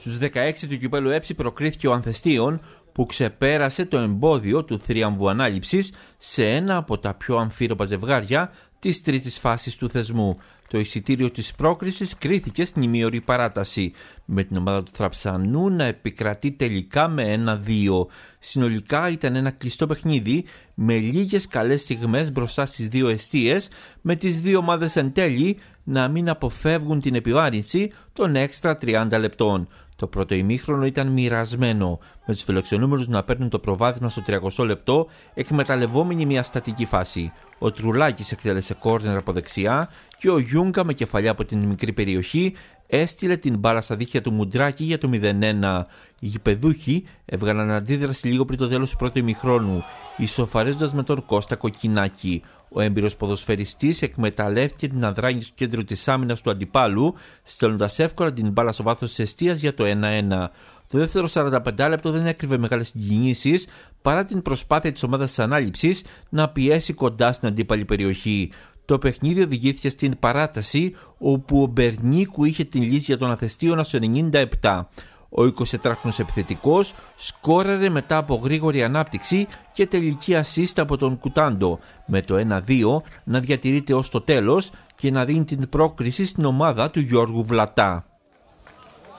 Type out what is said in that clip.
Στους 16 του κυπέλου ΕΨΗ προκρίθηκε ο Ανθεστίων που ξεπέρασε το εμπόδιο του θρίαμβου σε ένα από τα πιο αμφίροπα ζευγάρια της τρίτης φάσης του θεσμού. Το εισιτήριο της πρόκρισης κρίθηκε στην ημίωρη παράταση με την ομάδα του Θραψανού να επικρατεί τελικά με ένα-δύο. Συνολικά ήταν ένα κλειστό παιχνίδι με λίγες καλές στιγμές μπροστά στις δύο εστίες με τις δύο ομάδες εν τέλει να μην αποφεύγουν την επιβάρυνση των έξτρα 30 λεπτών. Το πρώτο ημίχρονο ήταν μοιρασμένο, με τους φιλοξενούμενους να παίρνουν το προβάδισμα στο 30 λεπτό, εκμεταλλευόμενη μια στατική φάση. Ο Τρουλάκης εκτέλεσε κόρνερ από δεξιά και ο Γιούγκα με κεφαλιά από την μικρή περιοχή έστειλε την μπάλα στα δίχτυα του Μουντράκη για το 0-1. Οι γηπεδούχοι έβγαλαν αντίδραση λίγο πριν το τέλος του πρώτου ημιχρόνου, ισοφαρίζοντας με τον Κώστα Κοκκινάκη. Ο έμπειρος ποδοσφαιριστής εκμεταλλεύτηκε την αδράνεια του κέντρου της άμυνας του αντιπάλου, στέλνοντας εύκολα την μπάλα στο βάθος της αιστείας για το 1-1. Το δεύτερο 45 λεπτό δεν έκρυβε μεγάλες συγκινήσεις παρά την προσπάθεια της ομάδας της ανάληψης να πιέσει κοντά στην αντίπαλη περιοχή. Το παιχνίδι οδηγήθηκε στην παράταση όπου ο Μπερνίκου είχε την λύση για τον Αθεστίωνα στο 97. Ο 24χρονος επιθετικός σκόραρε μετά από γρήγορη ανάπτυξη και τελική ασίστα από τον Κουτάντο με το 1-2 να διατηρείται ως το τέλος και να δίνει την πρόκριση στην ομάδα του Γιώργου Βλατά.